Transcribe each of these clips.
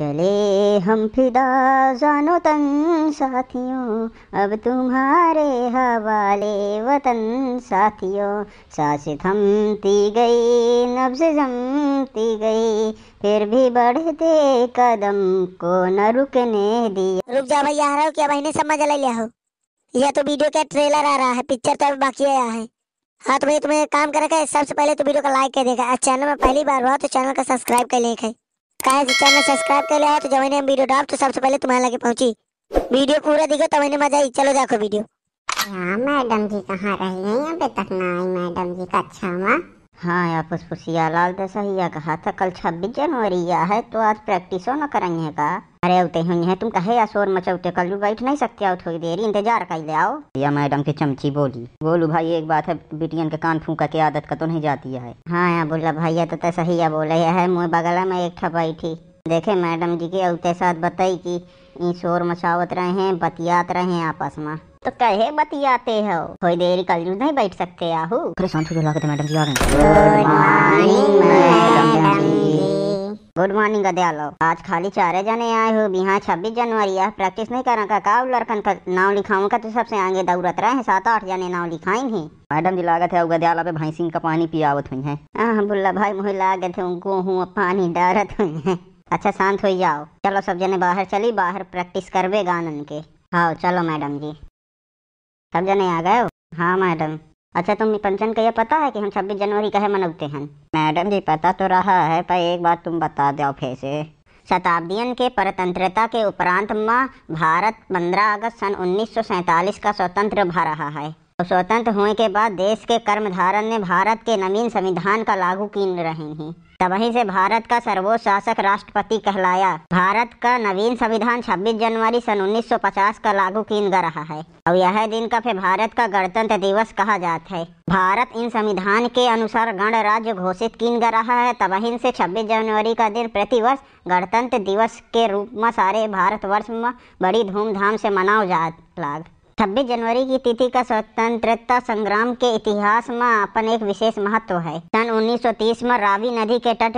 चले हम फिदा जानो तन साथियों अब तुम्हारे हवाले वतन साथियों सांस थमती गई नब्ज जमती गई फिर भी बढ़ते कदम को न रुकने दिया रुक जा भैया रहो क्या भाई ने समझ ले लिया हो यह तो वीडियो का ट्रेलर आ रहा है पिक्चर तो अभी बाकी आया है हाँ तो भैया तुम्हें काम है सबसे पहले तो वीडियो का लाइक कर देगा चैनल में पहली बार हुआ तो चैनल का सब्सक्राइब कर लेगा शायद चैनल सब्सक्राइब कर लिया तो जब वीडियो डाल तो सबसे पहले तुम्हारे लगे पहुंची वीडियो पूरा देखो तब मजा आई चलो देखो वीडियो हाँ मैडम जी कहाँ रही हैं पे तक ना आई मैडम जी का अच्छा हुआ हाँ या फुसफुसिया लाल दसहिया कहा था कल छब्बीस जनवरी है तो आज प्रैक्टिस ना करेंगे का अरे उते हुई है तुम कहे या शोर मचौते कल बैठ नहीं सकते आओ थोड़ी देर इंतजार कर ले आओ या मैडम की चमची बोली बोलू भाई एक बात है बिटियन के कान फूका के आदत का तो नहीं जाती है हाँ यहाँ बोला भाई तो तय सही है बोले है मुँह बगला में एक ठपाई थी देखे मैडम जी के उते साथ बताई कि ई शोर मचावत रहे हैं बतियात रहे हैं आपस में तो कहे बतियाते हो थोड़ी देर कल नहीं बैठ सकते आहू अरे मैडम जी आ गए गुड मॉर्निंग दयालो आज खाली चार जने आए हो यहाँ छब्बीस जनवरी है प्रैक्टिस नहीं करा का काउ लड़कन का नाव लिखाऊ का तो सबसे आगे दौड़त रहे हैं सात आठ जने नाव लिखाई है मैडम जी लागत है उगा पे भाई सिंह का पानी पियावत हुई है हाँ बुल्ला भाई मुझे लागत है उनको हूँ पानी डरत हुई है अच्छा शांत हो जाओ चलो सब जने बाहर चली बाहर प्रैक्टिस करवे गानन के हाँ चलो मैडम जी सब जने आ गए हो हाँ मैडम अच्छा तुम पंचन का यह पता है कि हम छब्बीस जनवरी का है मनाते हैं मैडम जी पता तो रहा है पर एक बात तुम बता दो फिर से शताब्दियन के परतंत्रता के उपरांत माँ भारत 15 अगस्त सन 1947 का स्वतंत्र भा रहा है और तो स्वतंत्र होने के बाद देश के कर्मधारण ने भारत के नवीन संविधान का लागू किन रहे हैं तभी से भारत का सर्वोच्च शासक राष्ट्रपति कहलाया भारत का नवीन संविधान 26 जनवरी सन 1950 का लागू किन रहा है और यह दिन का फिर भारत का गणतंत्र दिवस कहा जाता है भारत इन संविधान के अनुसार गणराज्य घोषित किन गया रहा है तब से 26 जनवरी का दिन प्रतिवर्ष गणतंत्र दिवस के रूप में सारे वर्ष में बड़ी धूमधाम से मनाओ जात लाग छब्बीस जनवरी की तिथि का स्वतंत्रता संग्राम के इतिहास में अपन एक विशेष महत्व है सन 1930 में रावी नदी के तट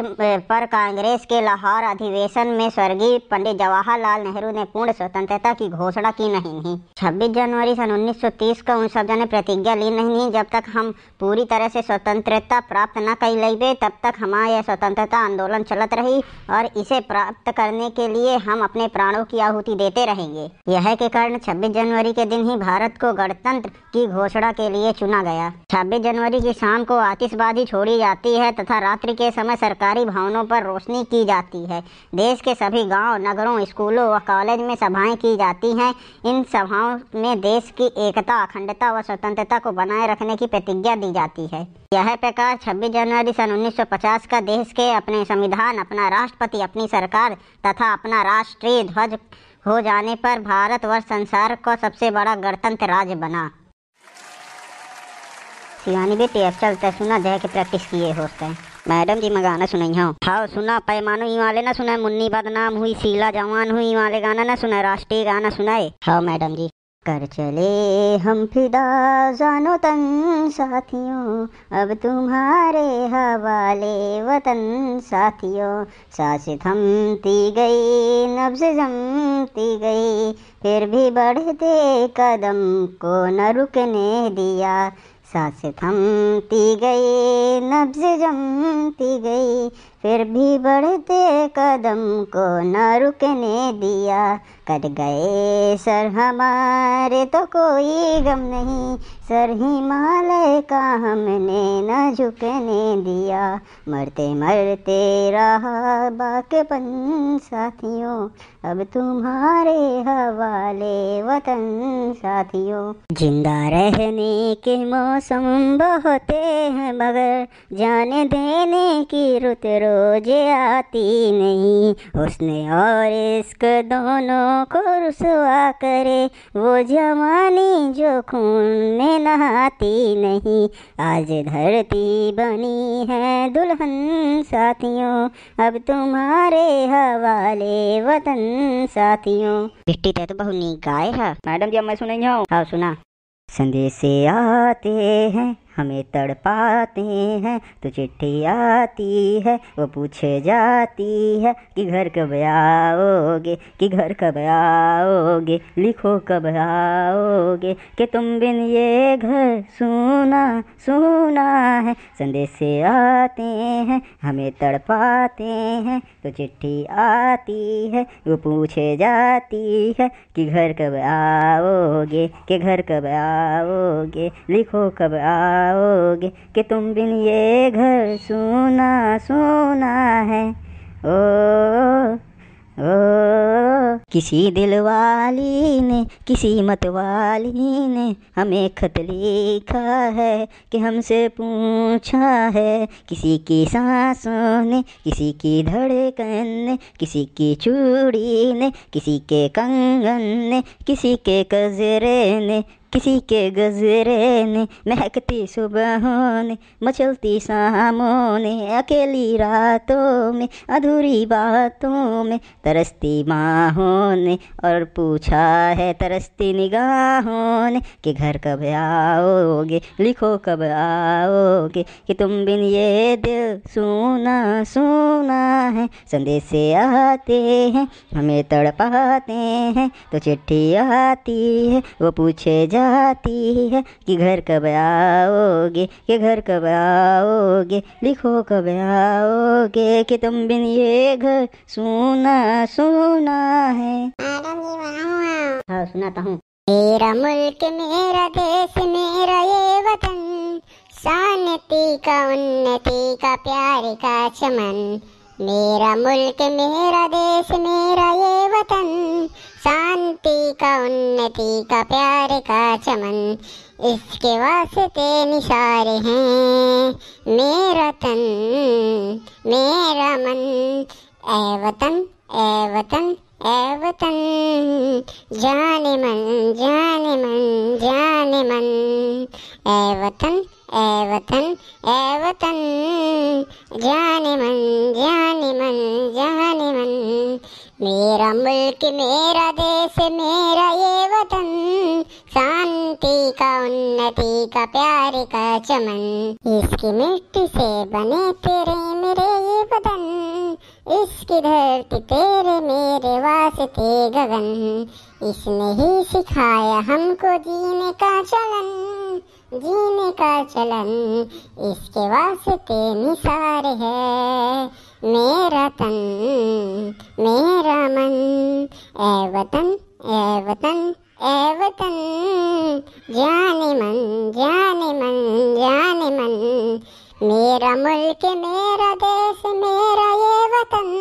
पर कांग्रेस के लाहौर अधिवेशन में स्वर्गीय पंडित जवाहरलाल नेहरू ने पूर्ण स्वतंत्रता की घोषणा की नहीं थी छब्बीस जनवरी सन 1930 का उन सब ने प्रतिज्ञा ली नहीं, थी जब तक हम पूरी तरह से स्वतंत्रता प्राप्त न कर लेबे तब तक हमारा यह स्वतंत्रता आंदोलन चलत रही और इसे प्राप्त करने के लिए हम अपने प्राणों की आहुति देते रहेंगे यह के कारण छब्बीस जनवरी के दिन ही भारत को गणतंत्र की घोषणा के लिए चुना गया 26 जनवरी की शाम को आतिशबाजी छोड़ी जाती है तथा रात्रि के समय सरकारी भवनों पर रोशनी की जाती है देश के सभी गांव, नगरों स्कूलों व कॉलेज में सभाएं की जाती हैं इन सभाओं में देश की एकता अखंडता व स्वतंत्रता को बनाए रखने की प्रतिज्ञा दी जाती है यह प्रकार 26 जनवरी सन 1950 का देश के अपने संविधान अपना राष्ट्रपति अपनी सरकार तथा अपना राष्ट्रीय ध्वज हो जाने पर भारतवर्ष संसार का सबसे बड़ा गणतंत्र राज्य बना सियानी बेटी अब चलते सुना जय के प्रैक्टिस किए होते हैं मैडम जी मैं गाना सुनाई हूँ हाँ सुना पैमानो ई वाले ना सुनाए मुन्नी बदनाम हुई शीला जवान हुई वाले गाना ना सुना राष्ट्रीय गाना सुनाए हाँ मैडम जी कर चले हम फिदा जानो तन साथियों अब तुम्हारे हवाले वतन साथियों सांस थमती गई नब्ज जमती गई फिर भी बढ़ते कदम को न रुकने दिया सांस थमती गई नब्ज जमती गई फिर भी बढ़ते कदम को न रुकने दिया कट गए सर हमारे तो कोई गम नहीं सर हिमालय का हमने न झुकने दिया मरते मरते रहा बाकपन साथियों अब तुम्हारे हवाले वतन साथियों जिंदा रहने के मौसम बहुत हैं मगर जाने देने की रुत रो रोज आती नहीं उसने और इश्क दोनों को रसुआ करे वो जवानी जो खून में नहाती नहीं आज धरती बनी है दुल्हन साथियों अब तुम्हारे हवाले वतन साथियों बिट्टी तो बहुत नीक गाय है मैडम जी अब मैं सुनेंगे हाँ सुना संदेशे आते हैं हमें तड़पाते हैं तो चिट्ठी आती है वो पूछे जाती है कि घर कब आओगे कि घर कब आओगे लिखो कब आओगे कि तुम बिन ये घर सुना सुना है संदेशे आते हैं हमें तड़पाते हैं तो चिट्ठी आती है वो पूछे जाती है कि घर कब आओगे कि घर कब आ आओगे लिखो कब आओगे कि तुम बिन ये घर सुना सुना है ओ ओ किसी दिल वाली ने किसी मत वाली ने हमें खत लिखा है कि हमसे पूछा है किसी की सांसों ने किसी की धड़कन ने किसी की चूड़ी ने किसी के कंगन ने किसी के कजरे ने किसी के गजरे ने महकती सुबह ने मचलती शामों ने अकेली रातों में अधूरी बातों में तरसती माहों ने और पूछा है तरसती निगाहों ने कि घर कब आओगे लिखो कब आओगे कि तुम बिन ये दिल सुना सुना है से आते हैं हमें तड़पाते हैं तो चिट्ठी आती है वो पूछे जा जाती है कि घर कब आओगे कि घर कब आओगे लिखो कब आओगे कि तुम बिन ये घर सुना सुना है हाँ सुनाता हूँ मेरा मुल्क मेरा देश मेरा ये वतन शांति का उन्नति का प्यार का चमन मेरा मुल्क मेरा देश मेरा ये वतन शांति का उन्नति का प्यार का चमन इसके वास्ते निशारे हैं मेरा तन मेरा मन ए वतन ए वतन ए वतन जाने मन जाने मन जाने मन ए वतन ए वतन ए वतन जाने मन जाने मन जाने मन मेरा मुल्क मेरा देश मेरा ये वतन शांति का उन्नति का प्यार का चमन इसकी मिट्टी से बने तेरे मेरे ये वतन इसकी धरती तेरे मेरे वास्ते गगन इसने ही सिखाया हमको जीने का चलन जीने का चलन इसके वास्ते निसार है मेरा तन मेरा मन ए वतन ए वतन ए वतन जाने मन जाने मन जाने मन मेरा मुल्क मेरा देश मेरा ये वतन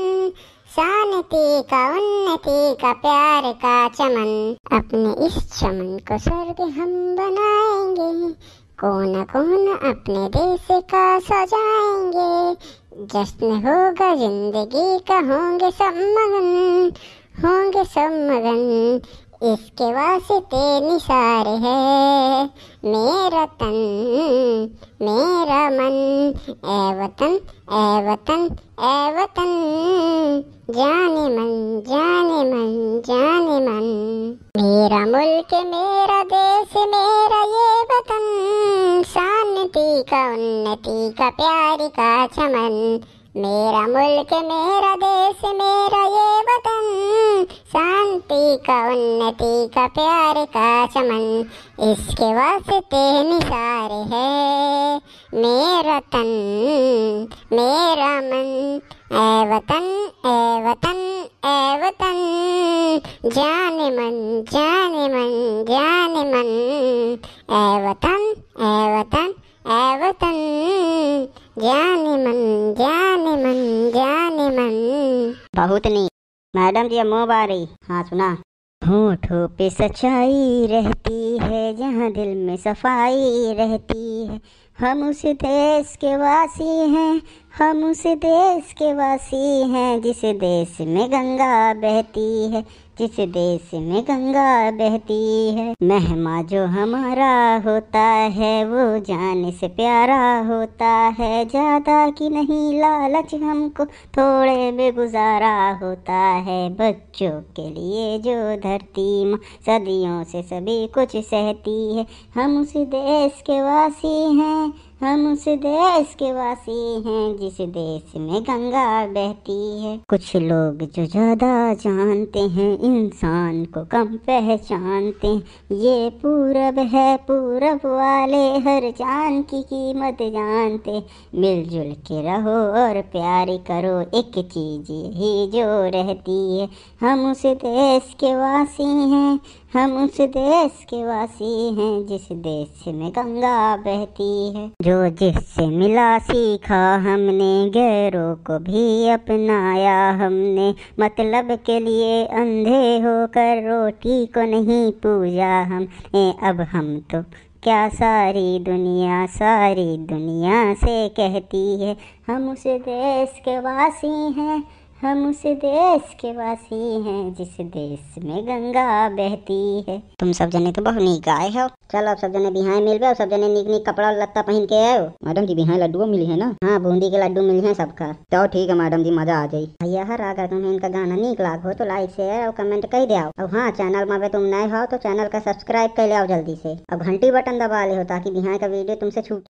शांति का उन्नति का प्यार का चमन अपने इस चमन को स्वर्ग हम बनाएंगे कोना कोना अपने देश का सजाएंगे जश्न होगा जिंदगी का होंगे सब मगन होंगे सब मगन इसके वास्ते निसार है मेरा तन मेरा मन ए वतन ए वतन ए वतन जाने मन जाने मन जाने मन मेरा मुल्क मेरा देश मेरा ये वतन शांति का उन्नति का प्यार का चमन मेरा मुल्क मेरा देश मेरा ये वतन शांति का उन्नति का प्यार का चमन इसके वास्ते निसार है मेरा तन मेरा मन ए वतन ए वतन ए वतन जान मन जान मन जान मन ए वतन ए वतन ए वतन जान मन जान मन जान मन बहुत नहीं मैडम जी आ बारी हाँ सुना होठों पे सच्चाई रहती है जहाँ दिल में सफाई रहती है हम उस देश के वासी हैं हम उस देश के वासी हैं जिस देश में गंगा बहती है जिस देश में गंगा बहती है मेहमा जो हमारा होता है वो जान से प्यारा होता है ज़्यादा की नहीं लालच हमको थोड़े में गुजारा होता है बच्चों के लिए जो धरती माँ सदियों से सभी कुछ सहती है हम उस देश के वासी हैं हम उस देश के वासी हैं जिस देश में गंगा बहती है कुछ लोग जो ज़्यादा जानते हैं इंसान को कम पहचानते हैं ये पूरब है पूरब वाले हर जान की कीमत जानते मिलजुल के रहो और प्यार करो एक चीज़ ही जो रहती है हम उस देश के वासी हैं हम उस देश के वासी हैं जिस देश में गंगा बहती है जो जिससे मिला सीखा हमने गैरों को भी अपनाया हमने मतलब के लिए अंधे होकर रोटी को नहीं पूजा हमने अब हम तो क्या सारी दुनिया सारी दुनिया से कहती है हम उस देश के वासी हैं हम उस देश के वासी हैं जिस देश में गंगा बहती है तुम सब जने तो बहुत नीक आए हो चलो सब जने बिहाय मिल गए सब जने नीक नीक कपड़ा लत्ता पहन के आयो मैडम जी बिहार लड्डू मिले हैं ना हाँ बूंदी के लड्डू मिले हैं सबका तो ठीक है मैडम जी मजा आ जाये भैया हर अगर तुम्हें इनका गाना नीक लाग हो तो लाइक शेयर और कमेंट कर दिया और हाँ चैनल में तुम नए हो तो चैनल का सब्सक्राइब कर ले जल्दी से अब घंटी बटन दबा ले हो ताकि बिहाय का वीडियो तुमसे छूट